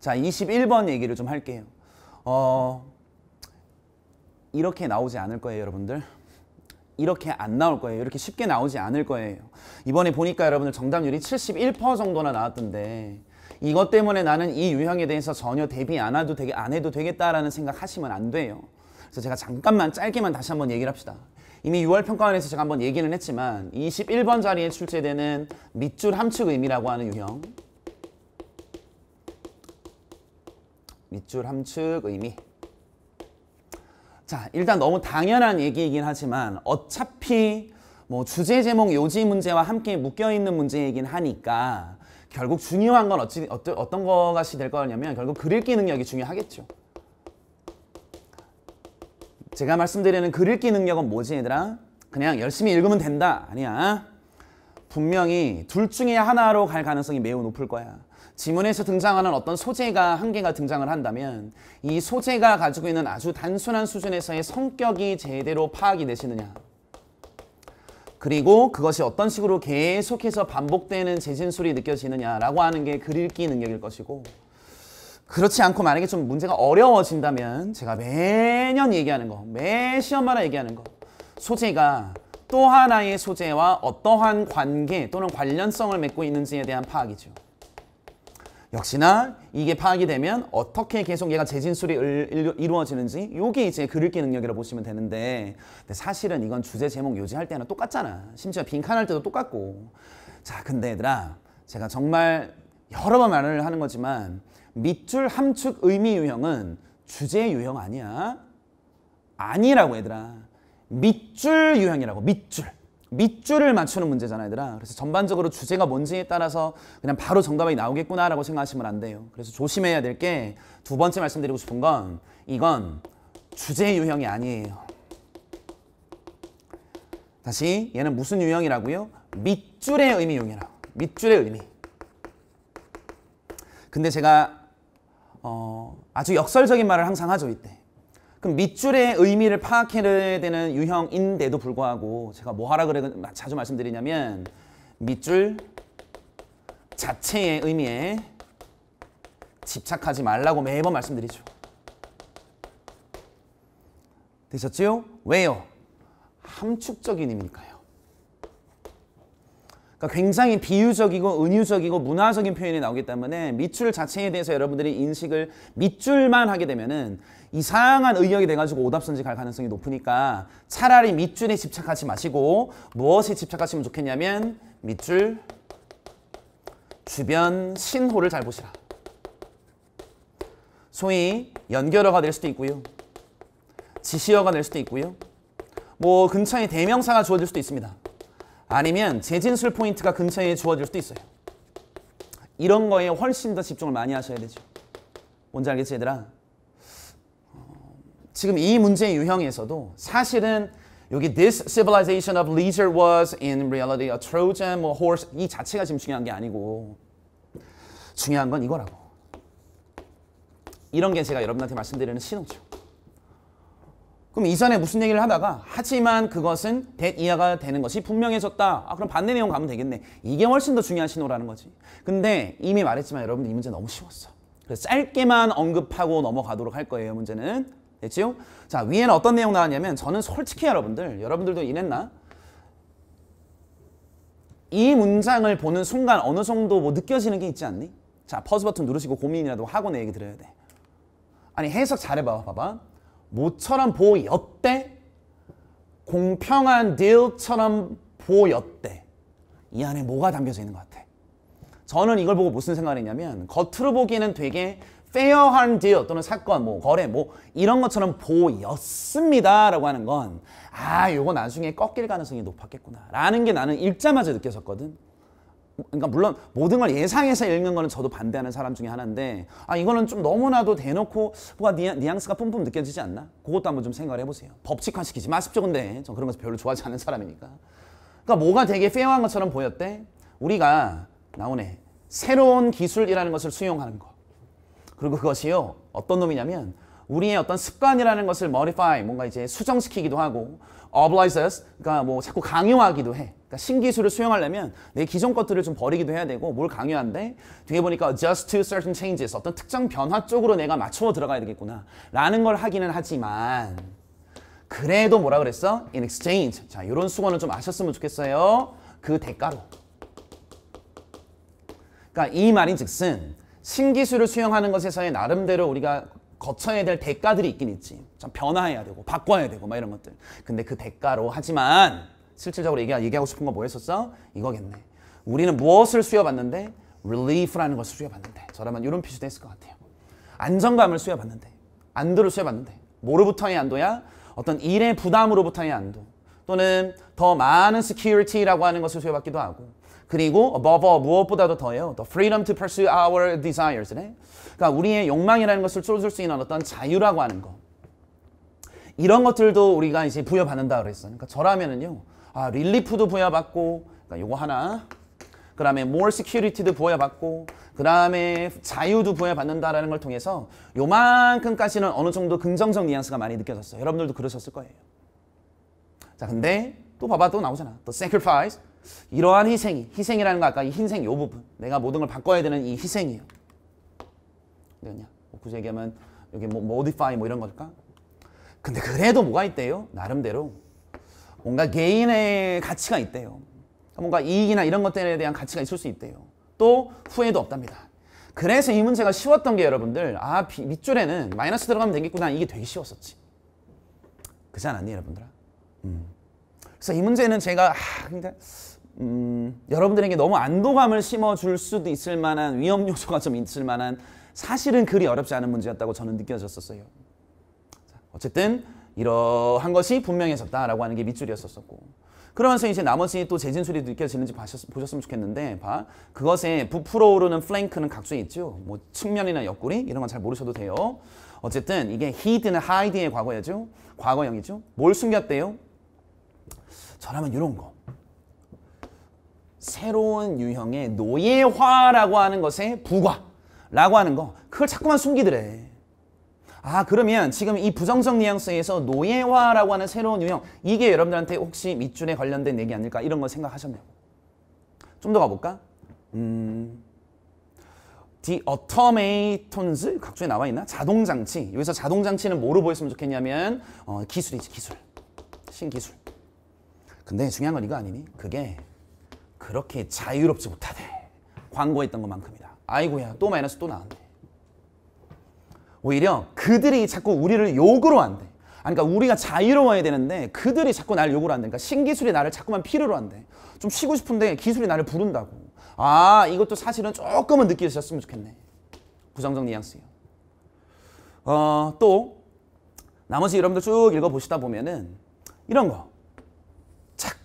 자, 21번 얘기를 좀 할게요. 어, 이렇게 나오지 않을 거예요, 여러분들. 이렇게 안 나올 거예요. 이렇게 쉽게 나오지 않을 거예요. 이번에 보니까 여러분들 정답률이 71% 정도나 나왔던데 이것 때문에 나는 이 유형에 대해서 전혀 대비 안 해도, 되게, 안 해도 되겠다라는 생각하시면 안 돼요. 그래서 제가 잠깐만 짧게만 다시 한번 얘기를 합시다. 이미 6월 평가원에서 제가 한번 얘기는 했지만 21번 자리에 출제되는 밑줄 함축 의미라고 하는 유형 밑줄 함축 의미 자 일단 너무 당연한 얘기이긴 하지만 어차피 뭐 주제 제목 요지 문제와 함께 묶여있는 문제이긴 하니까 결국 중요한 건 어찌, 어떠, 어떤 것이 될 거냐면 결국 글읽기 능력이 중요하겠죠 제가 말씀드리는 글읽기 능력은 뭐지 얘들아? 그냥 열심히 읽으면 된다 아니야 분명히 둘 중에 하나로 갈 가능성이 매우 높을 거야. 지문에서 등장하는 어떤 소재가 한 개가 등장을 한다면 이 소재가 가지고 있는 아주 단순한 수준에서의 성격이 제대로 파악이 되시느냐. 그리고 그것이 어떤 식으로 계속해서 반복되는 재진술이 느껴지느냐라고 하는 게 글읽기 능력일 것이고 그렇지 않고 만약에 좀 문제가 어려워진다면 제가 매년 얘기하는 거, 매 시험마다 얘기하는 거 소재가 또 하나의 소재와 어떠한 관계 또는 관련성을 맺고 있는지에 대한 파악이죠. 역시나 이게 파악이 되면 어떻게 계속 얘가 재진술이 이루어지는지 이게 이제 글 읽기 능력이라고 보시면 되는데 사실은 이건 주제 제목 요지할 때나 똑같잖아. 심지어 빈칸할 때도 똑같고 자 근데 얘들아 제가 정말 여러 번 말을 하는 거지만 밑줄 함축 의미 유형은 주제 유형 아니야. 아니라고 얘들아. 밑줄 유형이라고 밑줄 밑줄을 맞추는 문제잖아요 얘들아 그래서 전반적으로 주제가 뭔지에 따라서 그냥 바로 정답이 나오겠구나라고 생각하시면 안 돼요 그래서 조심해야 될 게 두 번째 말씀드리고 싶은 건 이건 주제 유형이 아니에요 다시 얘는 무슨 유형이라고요? 밑줄의 의미 유형이라고 밑줄의 의미 근데 제가 어, 아주 역설적인 말을 항상 하죠 이때 그럼 밑줄의 의미를 파악해야 되는 유형인데도 불구하고 제가 뭐 하라 그래 자주 말씀드리냐면 밑줄 자체의 의미에 집착하지 말라고 매번 말씀드리죠. 되셨지 왜요? 함축적인 의미니까요. 그러니까 굉장히 비유적이고 은유적이고 문화적인 표현이 나오기 때문에 밑줄 자체에 대해서 여러분들이 인식을 밑줄만 하게 되면은 이상한 의역이 돼가지고 오답선지 갈 가능성이 높으니까 차라리 밑줄에 집착하지 마시고 무엇에 집착하시면 좋겠냐면 밑줄 주변 신호를 잘 보시라. 소위 연결어가 될 수도 있고요. 지시어가 될 수도 있고요. 뭐 근처에 대명사가 주어질 수도 있습니다. 아니면 재진술 포인트가 근처에 주어질 수도 있어요. 이런 거에 훨씬 더 집중을 많이 하셔야 되죠. 뭔지 알겠지 얘들아? 어, 지금 이문제 유형에서도 사실은 여기 this civilization of leisure was in reality a Trojan 뭐 horse 이 자체가 지금 중요한 게 아니고 중요한 건 이거라고. 이런 게 제가 여러분한테 말씀드리는 신호죠. 그럼 이전에 무슨 얘기를 하다가 하지만 그것은 대 이하가 되는 것이 분명해졌다. 아 그럼 반대 내용 가면 되겠네. 이게 훨씬 더 중요한 신호라는 거지. 근데 이미 말했지만 여러분들 이 문제 너무 쉬웠어. 그래서 짧게만 언급하고 넘어가도록 할 거예요. 문제는. 됐죠자 위에는 어떤 내용 나왔냐면 저는 솔직히 여러분들 여러분들도 이랬나? 이 문장을 보는 순간 어느 정도 뭐 느껴지는 게 있지 않니? 자 퍼즈 버튼 누르시고 고민이라도 하고 내 얘기 들어야 돼. 아니 해석 잘해봐 봐봐. 모처럼 보였대 공평한 딜처럼 보였대 이 안에 뭐가 담겨져 있는 것 같아 저는 이걸 보고 무슨 생각을 했냐면 겉으로 보기에는 되게 페어한 딜 또는 사건 뭐 거래 뭐 이런 것처럼 보였습니다 라고 하는 건아 요거 나중에 꺾일 가능성이 높았겠구나 라는 게 나는 읽자마자 느껴졌거든 그러니까 물론 모든 걸 예상해서 읽는 거는 저도 반대하는 사람 중에 하나인데 아 이거는 좀 너무나도 대놓고 뭐가 뉘앙, 스가 뿜뿜 느껴지지 않나? 그것도 한번 좀 생각을 해보세요. 법칙화시키지 마십시오. 근데 전 그런 것거 별로 좋아하지 않는 사람이니까. 그러니까 뭐가 되게 페어한 것처럼 보였대. 우리가 나오네. 새로운 기술이라는 것을 수용하는 거. 그리고 그것이요. 어떤 놈이냐면 우리의 어떤 습관이라는 것을 modify, 뭔가 이제 수정시키기도 하고 oblige us, 그러니까 뭐 자꾸 강요하기도 해. 그러니까 신기술을 수용하려면 내 기존 것들을 좀 버리기도 해야 되고 뭘 강요한데 뒤에 보니까 adjust to certain changes, 어떤 특정 변화 쪽으로 내가 맞춰 들어가야 되겠구나 라는 걸 하기는 하지만 그래도 뭐라 그랬어? in exchange 자 이런 수건은 좀 아셨으면 좋겠어요 그 대가로 그러니까 이 말인 즉슨 신기술을 수용하는 것에서의 나름대로 우리가 거쳐야 될 대가들이 있긴 있지. 참 변화해야 되고 바꿔야 되고 막 이런 것들. 근데 그 대가로 하지만 실질적으로 얘기, 얘기하고 싶은 건 뭐였었어? 이거겠네. 우리는 무엇을 수여받는데? relief라는 것을 수여받는데. 저라면 이런 표시도 했을 것 같아요. 안정감을 수여받는데. 안도를 수여받는데. 뭐로부터의 안도야? 어떤 일의 부담으로부터의 안도. 또는 더 많은 security라고 하는 것을 수여받기도 하고 그리고 above all 무엇보다도 더해요. The freedom to pursue our desires. 네? 그러니까 우리의 욕망이라는 것을 쏠줄 수 있는 어떤 자유라고 하는 거. 이런 것들도 우리가 이제 부여받는다 그랬어요. 그러니까 저라면은요. 아, 릴리프도 부여받고 그러니까 요거 하나. 그다음에 more security도 부여받고 그다음에 자유도 부여받는다라는 걸 통해서 요만큼까지는 어느 정도 긍정적 뉘앙스가 많이 느껴졌어요. 여러분들도 그러셨을 거예요. 자, 근데 또 봐봐 또 나오잖아. The sacrifice, 이러한 희생이 희생이라는 거 아까 이 흰색 요 부분 내가 모든 걸 바꿔야 되는 이 희생이에요. 되겠뭐 네, 굳이 얘기하면 여기 뭐 modify 뭐 이런 걸까? 근데 그래도 뭐가 있대요? 나름대로 뭔가 개인의 가치가 있대요. 뭔가 이익이나 이런 것들에 대한 가치가 있을 수 있대요. 또 후회도 없답니다. 그래서 이 문제가 쉬웠던 게 여러분들 아 비, 밑줄에는 마이너스 들어가면 되겠구나 이게 되게 쉬웠었지. 그지 않았니 여러분들아? 음. 그래서 이 문제는 제가 아, 근데 음, 여러분들에게 너무 안도감을 심어줄 수도 있을 만한 위험 요소가 좀 있을 만한 사실은 그리 어렵지 않은 문제였다고 저는 느껴졌었어요. 어쨌든 이러한 것이 분명해졌다라고 하는 게 밑줄이었었고 그러면서 이제 나머지 또 재진술이 느껴지는지 보셨으면 좋겠는데 봐 그것에 부풀어오르는 플랭크는 각종 있죠. 뭐 측면이나 옆구리 이런 건 잘 모르셔도 돼요. 어쨌든 이게 히드는 하이드의 과거예죠. 과거형이죠. 뭘 숨겼대요? 저라면 이런 거. 새로운 유형의 노예화라고 하는 것에 부과라고 하는 거. 그걸 자꾸만 숨기더래. 아 그러면 지금 이 부정적 뉘앙스에서 노예화라고 하는 새로운 유형 이게 여러분들한테 혹시 밑줄에 관련된 얘기 아닐까 이런 거 생각하셨냐고. 좀 더 가볼까? 음... The automatons 각종에 나와 있나? 자동장치. 여기서 자동장치는 뭐로 보였으면 좋겠냐면 어, 기술이지 기술. 신기술. 근데 중요한 건 이거 아니니? 그게 그렇게 자유롭지 못하대. 광고했던 것만큼이다. 아이고야 또 마이너스 또 나왔네. 오히려 그들이 자꾸 우리를 욕으로 한대. 아, 그러니까 우리가 자유로워야 되는데 그들이 자꾸 날 욕을 한대니까 그러니까 신기술이 나를 자꾸만 필요로 한대. 좀 쉬고 싶은데 기술이 나를 부른다고. 아 이것도 사실은 조금은 느끼셨으면 좋겠네. 부정적 뉘앙스요. 어, 또 나머지 여러분들 쭉 읽어보시다 보면은 이런 거.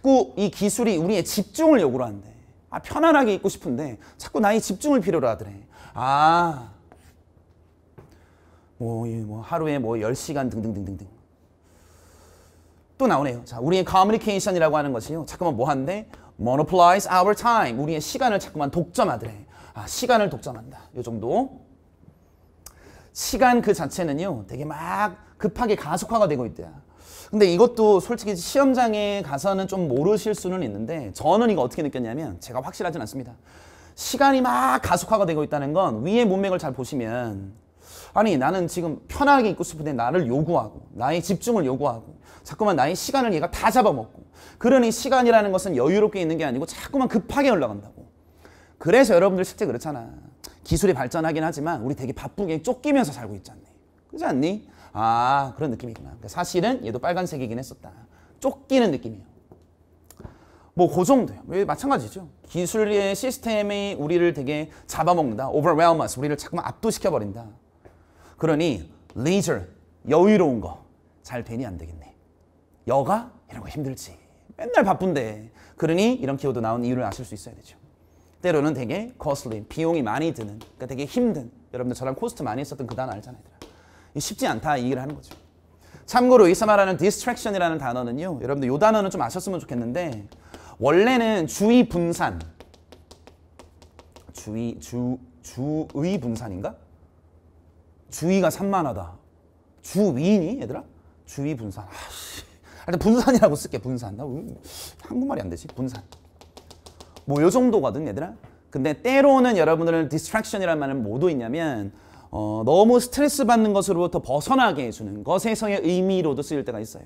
자꾸 이 기술이 우리의 집중을 요구를 한대. 아, 편안하게 있고 싶은데 자꾸 나의 집중을 필요로 하더래. 아, 뭐, 뭐 하루에 뭐 10시간 등등등등등. 또 나오네요. 자, 우리의 커뮤니케이션이라고 하는 것이요. 자꾸만 뭐 한대? monopolize our time. 우리의 시간을 자꾸만 독점하더래. 아, 시간을 독점한다. 요 정도. 시간 그 자체는요. 되게 막 급하게 가속화가 되고 있대요. 근데 이것도 솔직히 시험장에 가서는 좀 모르실 수는 있는데 저는 이거 어떻게 느꼈냐면 제가 확실하진 않습니다. 시간이 막 가속화가 되고 있다는 건 위에 문맥을 잘 보시면 아니 나는 지금 편하게 있고 싶은데 나를 요구하고 나의 집중을 요구하고 자꾸만 나의 시간을 얘가 다 잡아먹고 그러니 시간이라는 것은 여유롭게 있는 게 아니고 자꾸만 급하게 올라간다고 그래서 여러분들 실제 그렇잖아 기술이 발전하긴 하지만 우리 되게 바쁘게 쫓기면서 살고 있지 않니 그렇지 않니? 아 그런 느낌이구나. 그니까 사실은 얘도 빨간색이긴 했었다. 쫓기는 느낌이에요. 뭐그 정도예요. 뭐, 마찬가지죠. 기술의 시스템이 우리를 되게 잡아먹는다. overwhelm us. 우리를 자꾸만 압도시켜버린다. 그러니 leisure, 여유로운 거 잘 되니 안 되겠네. 여가 이런 거 힘들지. 맨날 바쁜데. 그러니 이런 키워드 나온 이유를 아실 수 있어야 되죠. 때로는 되게 costly, 비용이 많이 드는, 그러니까 되게 힘든. 여러분들 저랑 코스트 많이 했었던 그 단어 알잖아요. 쉽지 않다 이 얘기를 하는 거죠. 참고로 여기서 말하는 디스트랙션이라는 단어는요. 여러분들 이 단어는 좀 아셨으면 좋겠는데 원래는 주의 분산 주의 주 주의 분산인가? 주의가 산만하다. 주위니 얘들아? 주의 분산. 아씨. 일단 분산이라고 쓸게. 분산. 나 한국말이 안 되지. 분산. 뭐요 정도거든 얘들아. 근데 때로는 여러분들은 디스트랙션이라는 말은 뭐도 있냐면 어, 너무 스트레스 받는 것으로부터 벗어나게 해주는 것에서의 의미로도 쓰일 때가 있어요.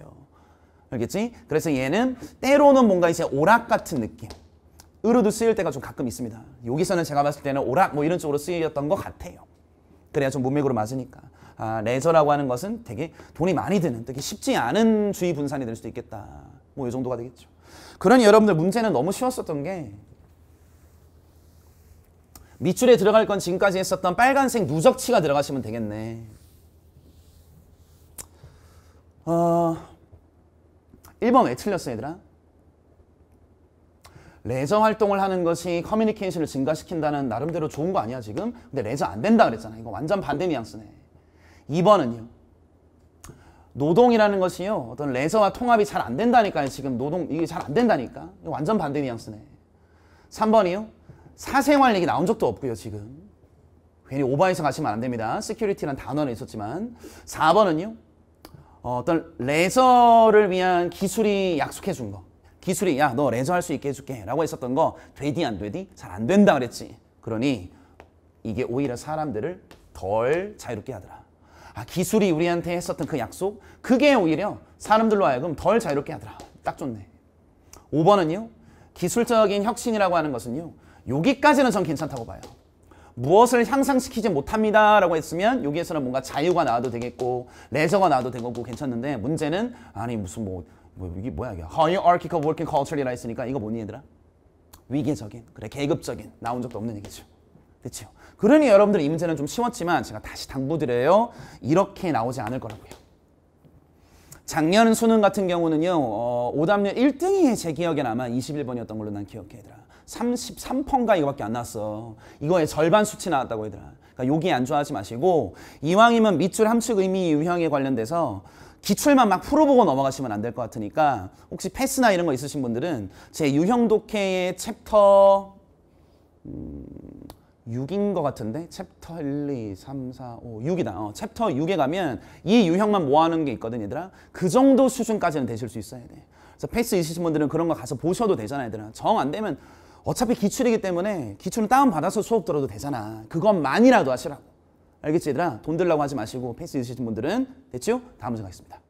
알겠지? 그래서 얘는 때로는 뭔가 이제 오락 같은 느낌. 으로도 쓰일 때가 좀 가끔 있습니다. 여기서는 제가 봤을 때는 오락 뭐 이런 쪽으로 쓰였던 것 같아요. 그래야 좀 문맥으로 맞으니까. 아, 레저라고 하는 것은 되게 돈이 많이 드는, 되게 쉽지 않은 주의 분산이 될 수도 있겠다. 뭐 이 정도가 되겠죠. 그러니 여러분들 문제는 너무 쉬웠었던 게 밑줄에 들어갈 건 지금까지 했었던 빨간색 누적치가 들어가시면 되겠네. 어, 1번 왜 틀렸어 얘들아? 레저 활동을 하는 것이 커뮤니케이션을 증가시킨다는 나름대로 좋은 거 아니야 지금? 근데 레저 안 된다 그랬잖아. 이거 완전 반대 뉘앙스네. 2번은요. 노동이라는 것이요. 어떤 레저와 통합이 잘 안 된다니까요. 지금 노동 이게 잘 안 된다니까. 이거 완전 반대 뉘앙스네. 3번이요. 사생활 얘기 나온 적도 없고요 지금 괜히 오버해서 가시면 안 됩니다 시큐리티란 단어는 있었지만 4번은요 어, 어떤 레저를 위한 기술이 약속해 준거 기술이 야 너 레저 할 수 있게 해줄게 라고 했었던 거 되디 안 되디? 잘 안 된다 그랬지 그러니 이게 오히려 사람들을 덜 자유롭게 하더라 아 기술이 우리한테 했었던 그 약속 그게 오히려 사람들로 하여금 덜 자유롭게 하더라 딱 좋네 5번은요 기술적인 혁신이라고 하는 것은요 여기까지는 전 괜찮다고 봐요. 무엇을 향상시키지 못합니다 라고 했으면 여기에서는 뭔가 자유가 나와도 되겠고 레저가 나와도 되고 괜찮은데 문제는 아니 무슨 뭐, 뭐 이게 뭐야 이게 hierarchical working culture 이라 했으니까 이거 뭐 얘들아? 위계적인 그래 계급적인 나온 적도 없는 얘기죠 그렇죠 그러니 여러분들 이 문제는 좀 쉬웠지만 제가 다시 당부드려요 이렇게 나오지 않을 거라고요 작년 수능 같은 경우는요 어, 오답률 1등이 제 기억에 아마 21번이었던 걸로 난 기억해 얘들아 33%인가 이거밖에 안 나왔어. 이거의 절반 수치 나왔다고 얘들아. 그러니까 여기안좋아하지 마시고 이왕이면 밑줄 함축 의미 유형에 관련돼서 기출만 막 풀어보고 넘어가시면 안 될 것 같으니까 혹시 패스나 이런 거 있으신 분들은 제 유형 독해의 챕터 음, 6인 것 같은데 챕터 1, 2, 3, 4, 5, 6이다. 어, 챕터 6에 가면 이 유형만 모아놓은 게 있거든 얘들아. 그 정도 수준까지는 되실 수 있어야 돼. 그래서 패스 있으신 분들은 그런 거 가서 보셔도 되잖아 요 얘들아. 정 안 되면 어차피 기출이기 때문에 기출은 다운받아서 수업 들어도 되잖아. 그것만이라도 하시라고. 알겠지 얘들아? 돈 들라고 하지 마시고 패스 있으신 분들은 됐죠? 다음 문제 가겠습니다.